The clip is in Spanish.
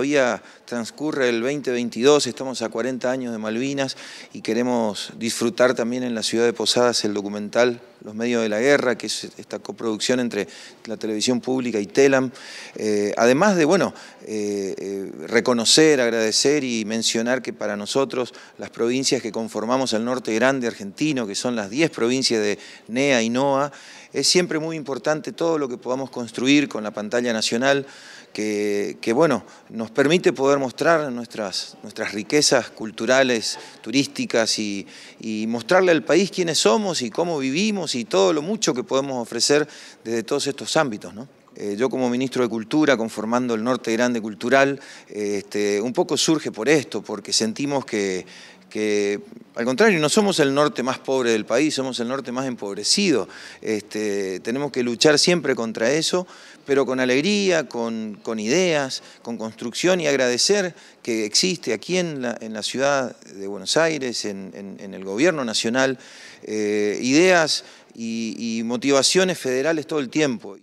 todavía transcurre el 2022, estamos a 40 años de Malvinas y queremos disfrutar también en la ciudad de Posadas el documental los medios de la guerra, que es esta coproducción entre la televisión pública y TELAM, eh, además de, bueno, eh, eh, reconocer, agradecer y mencionar que para nosotros las provincias que conformamos el norte grande argentino, que son las 10 provincias de NEA y NOA, es siempre muy importante todo lo que podamos construir con la pantalla nacional, que, bueno, nos permite poder mostrar nuestras, nuestras riquezas culturales, turísticas y, y mostrarle al país quiénes somos y cómo vivimos y todo lo mucho que podemos ofrecer desde todos estos ámbitos, eh, yo como ministro de Cultura, conformando el Norte Grande Cultural, eh, este, un poco surge por esto, porque sentimos que, al contrario, no somos el norte más pobre del país, somos el norte más empobrecido. Este, tenemos que luchar siempre contra eso, pero con alegría, con, ideas, con construcción y agradecer que existe aquí en la, ciudad de Buenos Aires, en, el gobierno nacional, eh, ideas y, motivaciones federales todo el tiempo.